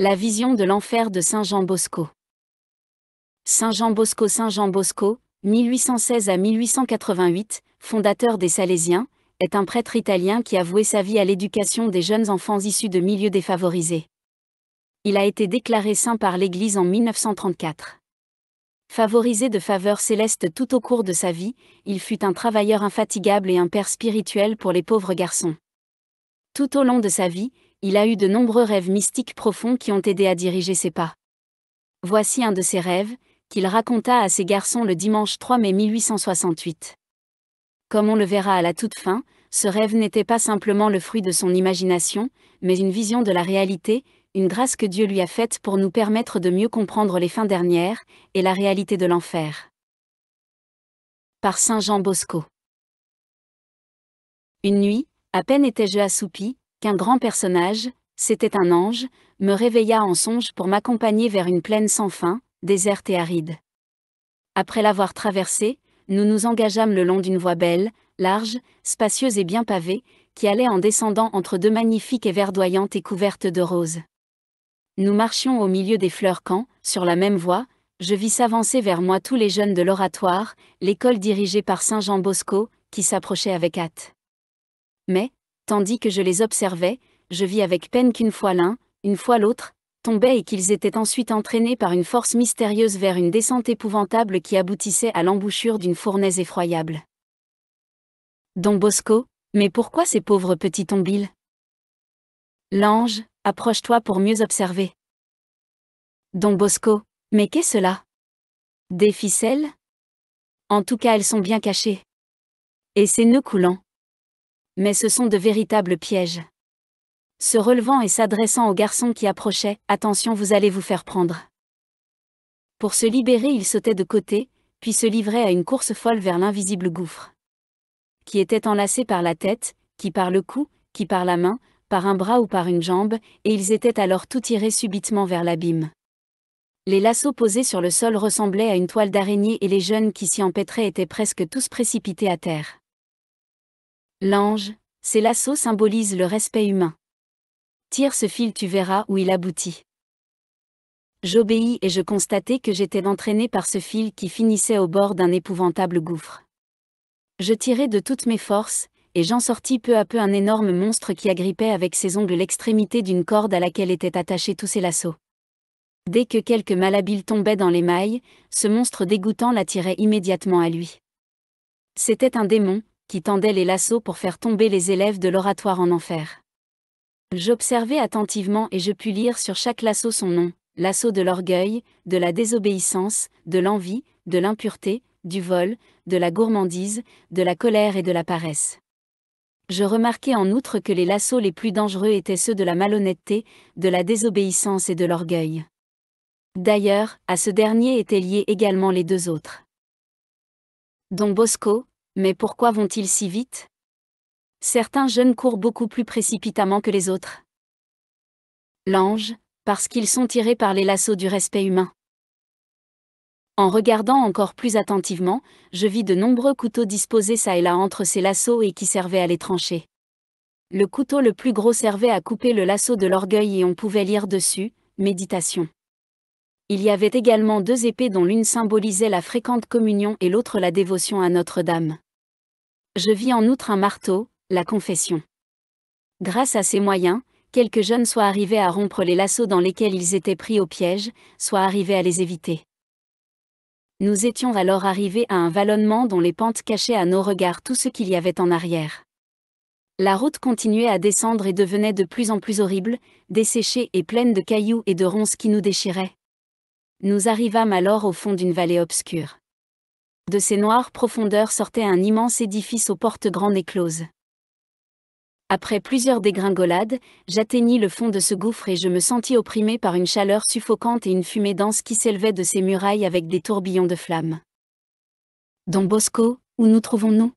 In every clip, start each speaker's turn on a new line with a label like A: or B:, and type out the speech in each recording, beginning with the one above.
A: La vision de l'enfer de Saint Jean Bosco. Saint Jean Bosco Saint Jean Bosco, 1816 à 1888, fondateur des Salésiens, est un prêtre italien qui a voué sa vie à l'éducation des jeunes enfants issus de milieux défavorisés. Il a été déclaré saint par l'Église en 1934. Favorisé de faveurs célestes tout au cours de sa vie, il fut un travailleur infatigable et un père spirituel pour les pauvres garçons. Tout au long de sa vie, il a eu de nombreux rêves mystiques profonds qui ont aidé à diriger ses pas. Voici un de ces rêves, qu'il raconta à ses garçons le dimanche 3 mai 1868. Comme on le verra à la toute fin, ce rêve n'était pas simplement le fruit de son imagination, mais une vision de la réalité, une grâce que Dieu lui a faite pour nous permettre de mieux comprendre les fins dernières, et la réalité de l'enfer. Par Saint Jean Bosco. Une nuit, à peine étais-je assoupi, qu'un grand personnage, c'était un ange, me réveilla en songe pour m'accompagner vers une plaine sans fin, déserte et aride. Après l'avoir traversée, nous nous engageâmes le long d'une voie belle, large, spacieuse et bien pavée, qui allait en descendant entre deux magnifiques et verdoyantes et couvertes de roses. Nous marchions au milieu des fleurs quand, sur la même voie, je vis s'avancer vers moi tous les jeunes de l'oratoire, l'école dirigée par Saint Jean Bosco, qui s'approchait avec hâte. Mais, tandis que je les observais, je vis avec peine qu'une fois l'un, une fois l'autre, tombaient et qu'ils étaient ensuite entraînés par une force mystérieuse vers une descente épouvantable qui aboutissait à l'embouchure d'une fournaise effroyable. Don Bosco, mais pourquoi ces pauvres petits tombiles L'ange, approche-toi pour mieux observer. Don Bosco, mais qu'est cela Des ficelles En tout cas elles sont bien cachées. Et ces nœuds coulants mais ce sont de véritables pièges. Se relevant et s'adressant au garçon qui approchait, Attention, vous allez vous faire prendre. Pour se libérer, il sautait de côté, puis se livrait à une course folle vers l'invisible gouffre. Qui était enlacé par la tête, qui par le cou, qui par la main, par un bras ou par une jambe, et ils étaient alors tout tirés subitement vers l'abîme. Les lassos posés sur le sol ressemblaient à une toile d'araignée et les jeunes qui s'y empêtraient étaient presque tous précipités à terre. L'ange, ces lasso symbolise le respect humain. Tire ce fil, tu verras où il aboutit. J'obéis et je constatai que j'étais entraîné par ce fil qui finissait au bord d'un épouvantable gouffre. Je tirai de toutes mes forces, et j'en sortis peu à peu un énorme monstre qui agrippait avec ses ongles l'extrémité d'une corde à laquelle étaient attachés tous ses lassos. Dès que quelque malhabile tombait dans les mailles, ce monstre dégoûtant l'attirait immédiatement à lui. C'était un démon, qui tendaient les lassos pour faire tomber les élèves de l'oratoire en enfer. J'observais attentivement et je pus lire sur chaque lasso son nom, l'assaut de l'orgueil, de la désobéissance, de l'envie, de l'impureté, du vol, de la gourmandise, de la colère et de la paresse. Je remarquai en outre que les lassos les plus dangereux étaient ceux de la malhonnêteté, de la désobéissance et de l'orgueil. D'ailleurs, à ce dernier étaient liés également les deux autres. Don Bosco, mais pourquoi vont-ils si vite Certains jeunes courent beaucoup plus précipitamment que les autres. L'ange, parce qu'ils sont tirés par les lassos du respect humain. En regardant encore plus attentivement, je vis de nombreux couteaux disposés çà et là entre ces lassos et qui servaient à les trancher. Le couteau le plus gros servait à couper le lasso de l'orgueil et on pouvait lire dessus, méditation. Il y avait également deux épées dont l'une symbolisait la fréquente communion et l'autre la dévotion à Notre-Dame. Je vis en outre un marteau, la confession. Grâce à ces moyens, quelques jeunes soient arrivés à rompre les lassos dans lesquels ils étaient pris au piège, soient arrivés à les éviter. Nous étions alors arrivés à un vallonnement dont les pentes cachaient à nos regards tout ce qu'il y avait en arrière. La route continuait à descendre et devenait de plus en plus horrible, desséchée et pleine de cailloux et de ronces qui nous déchiraient. Nous arrivâmes alors au fond d'une vallée obscure de ces noires profondeurs sortait un immense édifice aux portes grandes et closes. Après plusieurs dégringolades, j'atteignis le fond de ce gouffre et je me sentis opprimé par une chaleur suffocante et une fumée dense qui s'élevait de ses murailles avec des tourbillons de flammes. Don Bosco, où nous trouvons-nous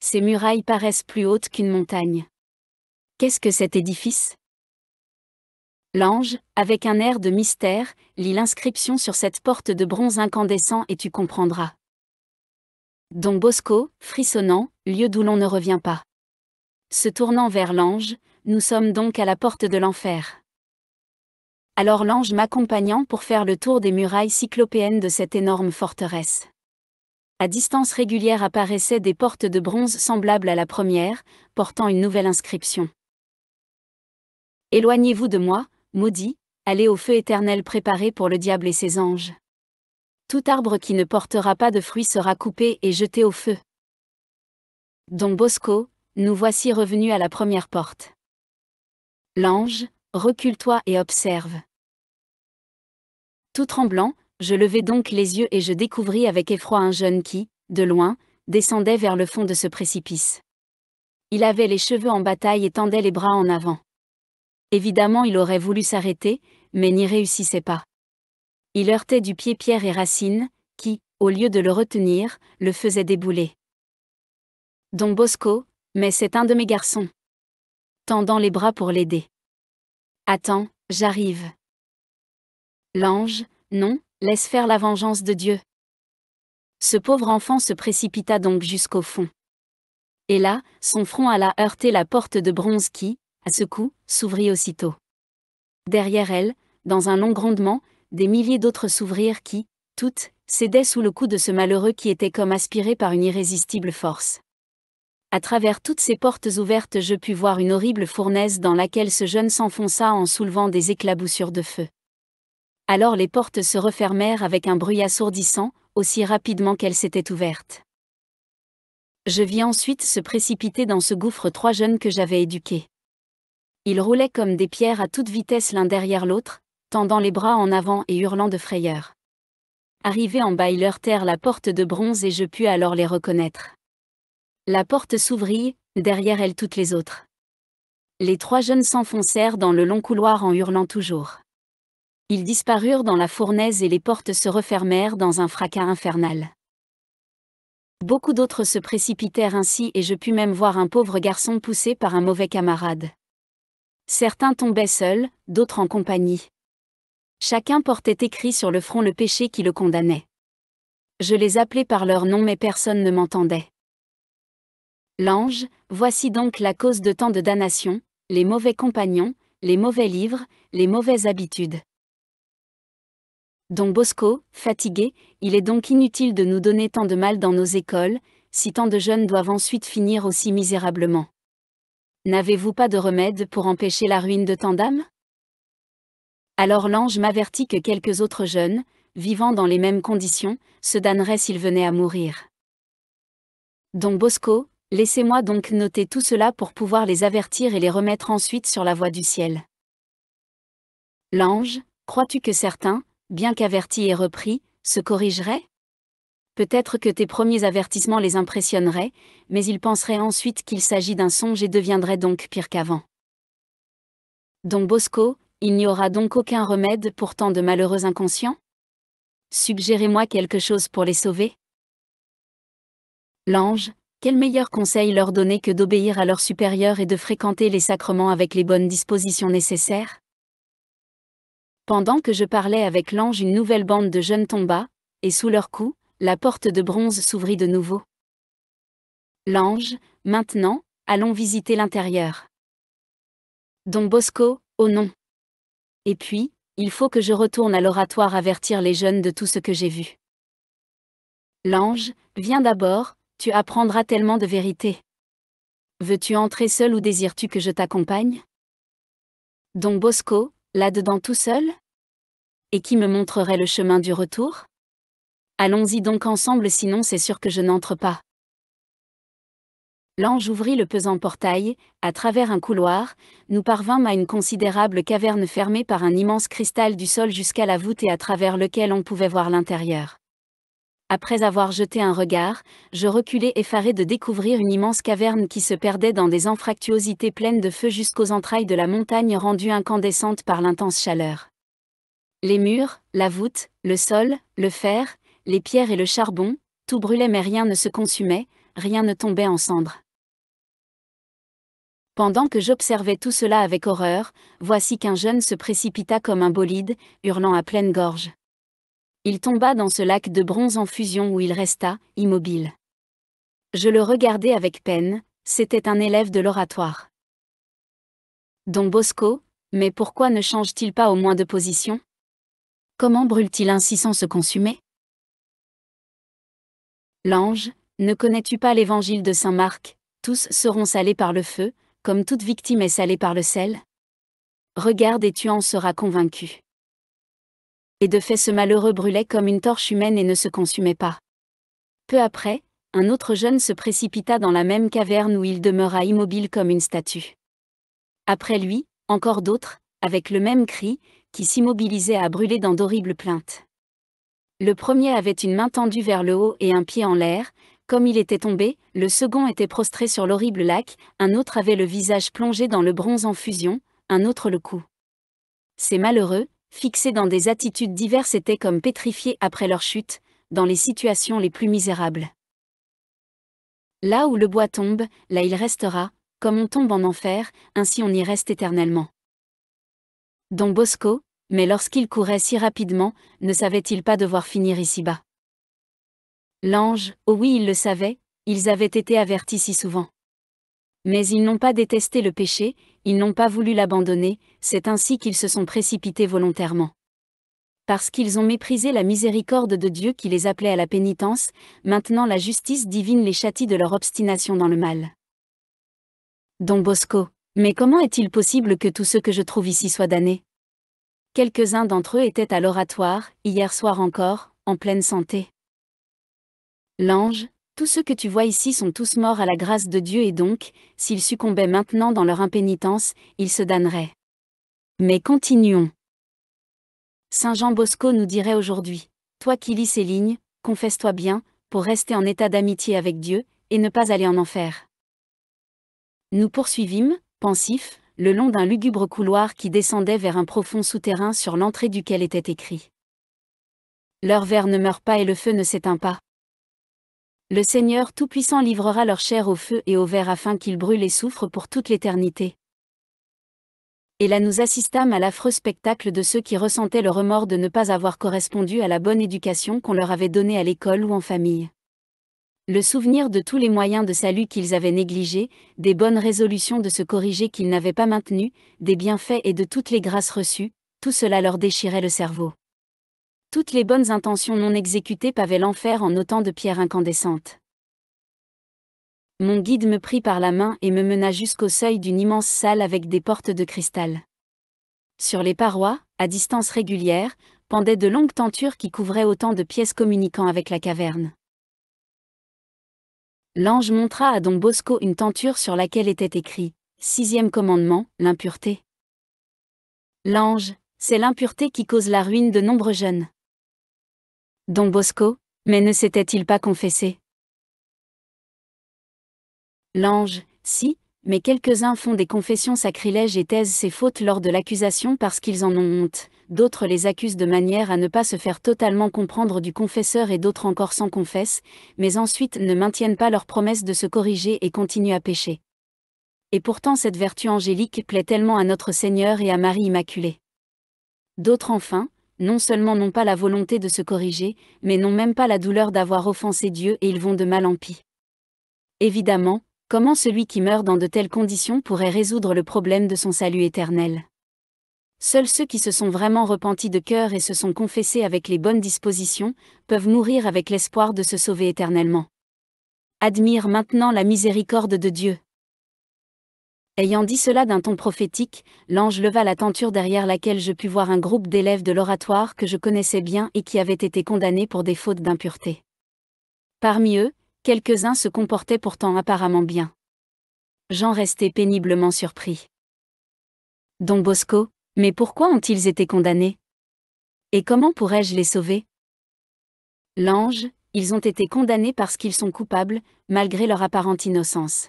A: Ces murailles paraissent plus hautes qu'une montagne. Qu'est-ce que cet édifice L'ange, avec un air de mystère, lit l'inscription sur cette porte de bronze incandescent et tu comprendras. Don Bosco, frissonnant, lieu d'où l'on ne revient pas. Se tournant vers l'ange, nous sommes donc à la porte de l'enfer. Alors l'ange m'accompagnant pour faire le tour des murailles cyclopéennes de cette énorme forteresse. À distance régulière apparaissaient des portes de bronze semblables à la première, portant une nouvelle inscription. Éloignez-vous de moi, maudit, allez au feu éternel préparé pour le diable et ses anges. Tout arbre qui ne portera pas de fruits sera coupé et jeté au feu. Don Bosco, nous voici revenus à la première porte. L'ange, recule-toi et observe. Tout tremblant, je levai donc les yeux et je découvris avec effroi un jeune qui, de loin, descendait vers le fond de ce précipice. Il avait les cheveux en bataille et tendait les bras en avant. Évidemment il aurait voulu s'arrêter, mais n'y réussissait pas. Il heurtait du pied Pierre et Racine, qui, au lieu de le retenir, le faisait débouler. Don Bosco, mais c'est un de mes garçons. Tendant les bras pour l'aider. Attends, j'arrive. L'ange, non, laisse faire la vengeance de Dieu. Ce pauvre enfant se précipita donc jusqu'au fond. Et là, son front alla heurter la porte de bronze qui, à ce coup, s'ouvrit aussitôt. Derrière elle, dans un long grondement, des milliers d'autres s'ouvrirent qui, toutes, cédaient sous le coup de ce malheureux qui était comme aspiré par une irrésistible force. À travers toutes ces portes ouvertes, je pus voir une horrible fournaise dans laquelle ce jeune s'enfonça en soulevant des éclaboussures de feu. Alors les portes se refermèrent avec un bruit assourdissant, aussi rapidement qu'elles s'étaient ouvertes. Je vis ensuite se précipiter dans ce gouffre trois jeunes que j'avais éduqués. Ils roulaient comme des pierres à toute vitesse l'un derrière l'autre, tendant les bras en avant et hurlant de frayeur. Arrivés en bas, ils heurtèrent la porte de bronze et je pus alors les reconnaître. La porte s'ouvrit, derrière elle toutes les autres. Les trois jeunes s'enfoncèrent dans le long couloir en hurlant toujours. Ils disparurent dans la fournaise et les portes se refermèrent dans un fracas infernal. Beaucoup d'autres se précipitèrent ainsi et je pus même voir un pauvre garçon poussé par un mauvais camarade. Certains tombaient seuls, d'autres en compagnie. Chacun portait écrit sur le front le péché qui le condamnait. Je les appelais par leur nom mais personne ne m'entendait. L'ange, voici donc la cause de tant de damnation, les mauvais compagnons, les mauvais livres, les mauvaises habitudes. Don Bosco, fatigué, il est donc inutile de nous donner tant de mal dans nos écoles, si tant de jeunes doivent ensuite finir aussi misérablement. N'avez-vous pas de remède pour empêcher la ruine de tant d'âmes alors l'ange m'avertit que quelques autres jeunes, vivant dans les mêmes conditions, se damneraient s'ils venaient à mourir. Don Bosco, laissez-moi donc noter tout cela pour pouvoir les avertir et les remettre ensuite sur la voie du ciel. L'ange, crois-tu que certains, bien qu'avertis et repris, se corrigeraient Peut-être que tes premiers avertissements les impressionneraient, mais ils penseraient ensuite qu'il s'agit d'un songe et deviendraient donc pire qu'avant. Don Bosco, il n'y aura donc aucun remède pour tant de malheureux inconscients Suggérez-moi quelque chose pour les sauver L'ange, quel meilleur conseil leur donner que d'obéir à leur supérieur et de fréquenter les sacrements avec les bonnes dispositions nécessaires Pendant que je parlais avec l'ange, une nouvelle bande de jeunes tomba, et sous leur coup, la porte de bronze s'ouvrit de nouveau. L'ange, maintenant, allons visiter l'intérieur. Don Bosco, oh non et puis, il faut que je retourne à l'oratoire avertir les jeunes de tout ce que j'ai vu. L'ange, viens d'abord, tu apprendras tellement de vérité. Veux-tu entrer seul ou désires-tu que je t'accompagne Don Bosco, là-dedans tout seul Et qui me montrerait le chemin du retour Allons-y donc ensemble sinon c'est sûr que je n'entre pas. L'ange ouvrit le pesant portail, à travers un couloir, nous parvînmes à une considérable caverne fermée par un immense cristal du sol jusqu'à la voûte et à travers lequel on pouvait voir l'intérieur. Après avoir jeté un regard, je reculai effaré de découvrir une immense caverne qui se perdait dans des anfractuosités pleines de feu jusqu'aux entrailles de la montagne rendue incandescente par l'intense chaleur. Les murs, la voûte, le sol, le fer, les pierres et le charbon, tout brûlait mais rien ne se consumait, rien ne tombait en cendres. Pendant que j'observais tout cela avec horreur, voici qu'un jeune se précipita comme un bolide, hurlant à pleine gorge. Il tomba dans ce lac de bronze en fusion où il resta, immobile. Je le regardai avec peine, c'était un élève de l'oratoire. Don Bosco, mais pourquoi ne change-t-il pas au moins de position Comment brûle-t-il ainsi sans se consumer L'ange, ne connais-tu pas l'évangile de Saint Marc Tous seront salés par le feu, comme toute victime est salée par le sel Regarde et tu en seras convaincu. Et de fait ce malheureux brûlait comme une torche humaine et ne se consumait pas. Peu après, un autre jeune se précipita dans la même caverne où il demeura immobile comme une statue. Après lui, encore d'autres, avec le même cri, qui s'immobilisaient à brûler dans d'horribles plaintes. Le premier avait une main tendue vers le haut et un pied en l'air, comme il était tombé, le second était prostré sur l'horrible lac, un autre avait le visage plongé dans le bronze en fusion, un autre le cou. Ces malheureux, fixés dans des attitudes diverses, étaient comme pétrifiés après leur chute, dans les situations les plus misérables. Là où le bois tombe, là il restera, comme on tombe en enfer, ainsi on y reste éternellement. Don Bosco, mais lorsqu'il courait si rapidement, ne savait-il pas devoir finir ici-bas L'ange, oh oui, ils le savaient, ils avaient été avertis si souvent. Mais ils n'ont pas détesté le péché, ils n'ont pas voulu l'abandonner, c'est ainsi qu'ils se sont précipités volontairement. Parce qu'ils ont méprisé la miséricorde de Dieu qui les appelait à la pénitence, maintenant la justice divine les châtie de leur obstination dans le mal. Don Bosco. Mais comment est-il possible que tous ceux que je trouve ici soient damnés Quelques-uns d'entre eux étaient à l'oratoire, hier soir encore, en pleine santé. L'ange, tous ceux que tu vois ici sont tous morts à la grâce de Dieu et donc, s'ils succombaient maintenant dans leur impénitence, ils se damneraient. Mais continuons. Saint Jean Bosco nous dirait aujourd'hui, Toi qui lis ces lignes, confesse-toi bien, pour rester en état d'amitié avec Dieu, et ne pas aller en enfer. Nous poursuivîmes, pensifs, le long d'un lugubre couloir qui descendait vers un profond souterrain sur l'entrée duquel était écrit. Leur verre ne meurt pas et le feu ne s'éteint pas. Le Seigneur Tout-Puissant livrera leur chair au feu et au verre afin qu'ils brûlent et souffrent pour toute l'éternité. Et là nous assistâmes à l'affreux spectacle de ceux qui ressentaient le remords de ne pas avoir correspondu à la bonne éducation qu'on leur avait donnée à l'école ou en famille le souvenir de tous les moyens de salut qu'ils avaient négligés, des bonnes résolutions de se corriger qu'ils n'avaient pas maintenues, des bienfaits et de toutes les grâces reçues, tout cela leur déchirait le cerveau. Toutes les bonnes intentions non exécutées pavaient l'enfer en autant de pierres incandescentes. Mon guide me prit par la main et me mena jusqu'au seuil d'une immense salle avec des portes de cristal. Sur les parois, à distance régulière, pendaient de longues tentures qui couvraient autant de pièces communiquant avec la caverne. L'ange montra à Don Bosco une tenture sur laquelle était écrit Sixième commandement, l'impureté. L'ange, c'est l'impureté qui cause la ruine de nombreux jeunes. Don Bosco, mais ne s'était-il pas confessé L'ange, si, mais quelques-uns font des confessions sacrilèges et taisent ses fautes lors de l'accusation parce qu'ils en ont honte, d'autres les accusent de manière à ne pas se faire totalement comprendre du confesseur et d'autres encore s'en confessent, mais ensuite ne maintiennent pas leur promesse de se corriger et continuent à pécher. Et pourtant cette vertu angélique plaît tellement à notre Seigneur et à Marie Immaculée. D'autres enfin, non seulement n'ont pas la volonté de se corriger, mais n'ont même pas la douleur d'avoir offensé Dieu et ils vont de mal en pis. Évidemment, comment celui qui meurt dans de telles conditions pourrait résoudre le problème de son salut éternel Seuls ceux qui se sont vraiment repentis de cœur et se sont confessés avec les bonnes dispositions, peuvent mourir avec l'espoir de se sauver éternellement. Admire maintenant la miséricorde de Dieu. Ayant dit cela d'un ton prophétique, l'ange leva la tenture derrière laquelle je pus voir un groupe d'élèves de l'oratoire que je connaissais bien et qui avaient été condamnés pour des fautes d'impureté. Parmi eux, quelques-uns se comportaient pourtant apparemment bien. J'en restais péniblement surpris. Don Bosco, mais pourquoi ont-ils été condamnés Et comment pourrais-je les sauver L'ange, ils ont été condamnés parce qu'ils sont coupables, malgré leur apparente innocence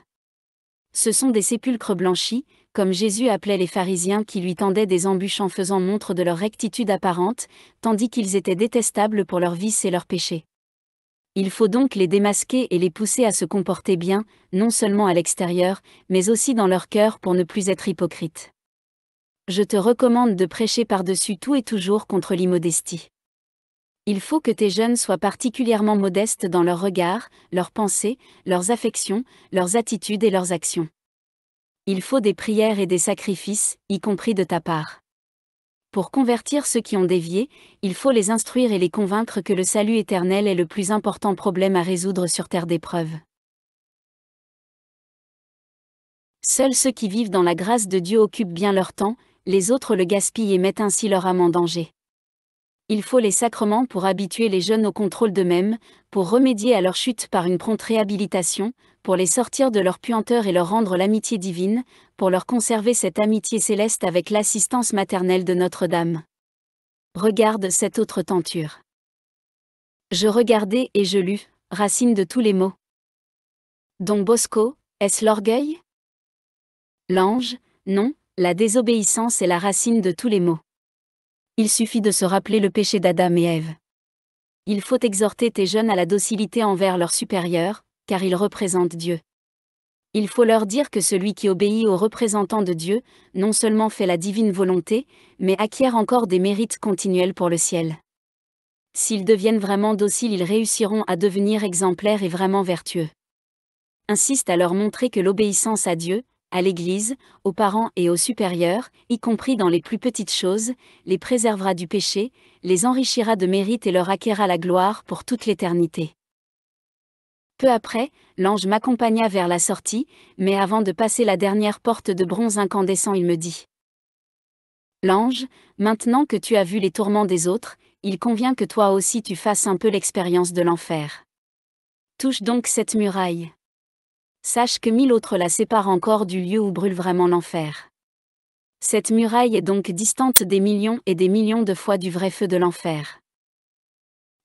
A: ce sont des sépulcres blanchis, comme Jésus appelait les pharisiens qui lui tendaient des embûches en faisant montre de leur rectitude apparente, tandis qu'ils étaient détestables pour leurs vices et leurs péchés. Il faut donc les démasquer et les pousser à se comporter bien, non seulement à l'extérieur, mais aussi dans leur cœur pour ne plus être hypocrite. Je te recommande de prêcher par-dessus tout et toujours contre l'immodestie. Il faut que tes jeunes soient particulièrement modestes dans leurs regards, leurs pensées, leurs affections, leurs attitudes et leurs actions. Il faut des prières et des sacrifices, y compris de ta part. Pour convertir ceux qui ont dévié, il faut les instruire et les convaincre que le salut éternel est le plus important problème à résoudre sur terre d'épreuve. Seuls ceux qui vivent dans la grâce de Dieu occupent bien leur temps, les autres le gaspillent et mettent ainsi leur âme en danger il faut les sacrements pour habituer les jeunes au contrôle d'eux-mêmes, pour remédier à leur chute par une prompte réhabilitation, pour les sortir de leur puanteur et leur rendre l'amitié divine, pour leur conserver cette amitié céleste avec l'assistance maternelle de Notre-Dame. Regarde cette autre tenture. Je regardais et je lus, racine de tous les maux. Don Bosco, est-ce l'orgueil L'ange, non, la désobéissance est la racine de tous les maux il suffit de se rappeler le péché d'Adam et Ève. Il faut exhorter tes jeunes à la docilité envers leurs supérieurs, car ils représentent Dieu. Il faut leur dire que celui qui obéit aux représentants de Dieu, non seulement fait la divine volonté, mais acquiert encore des mérites continuels pour le ciel. S'ils deviennent vraiment dociles, ils réussiront à devenir exemplaires et vraiment vertueux. Insiste à leur montrer que l'obéissance à Dieu, à l'Église, aux parents et aux supérieurs, y compris dans les plus petites choses, les préservera du péché, les enrichira de mérite et leur acquérera la gloire pour toute l'éternité. Peu après, l'ange m'accompagna vers la sortie, mais avant de passer la dernière porte de bronze incandescent, il me dit L'ange, maintenant que tu as vu les tourments des autres, il convient que toi aussi tu fasses un peu l'expérience de l'enfer. Touche donc cette muraille sache que mille autres la séparent encore du lieu où brûle vraiment l'enfer. Cette muraille est donc distante des millions et des millions de fois du vrai feu de l'enfer.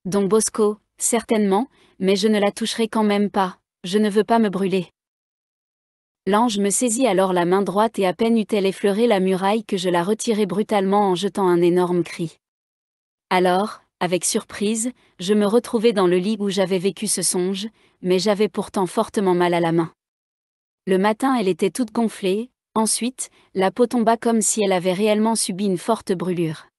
A: Don Bosco, certainement, mais je ne la toucherai quand même pas, je ne veux pas me brûler. L'ange me saisit alors la main droite et à peine eut-elle effleuré la muraille que je la retirai brutalement en jetant un énorme cri. Alors, avec surprise, je me retrouvais dans le lit où j'avais vécu ce songe, mais j'avais pourtant fortement mal à la main. Le matin elle était toute gonflée, ensuite, la peau tomba comme si elle avait réellement subi une forte brûlure.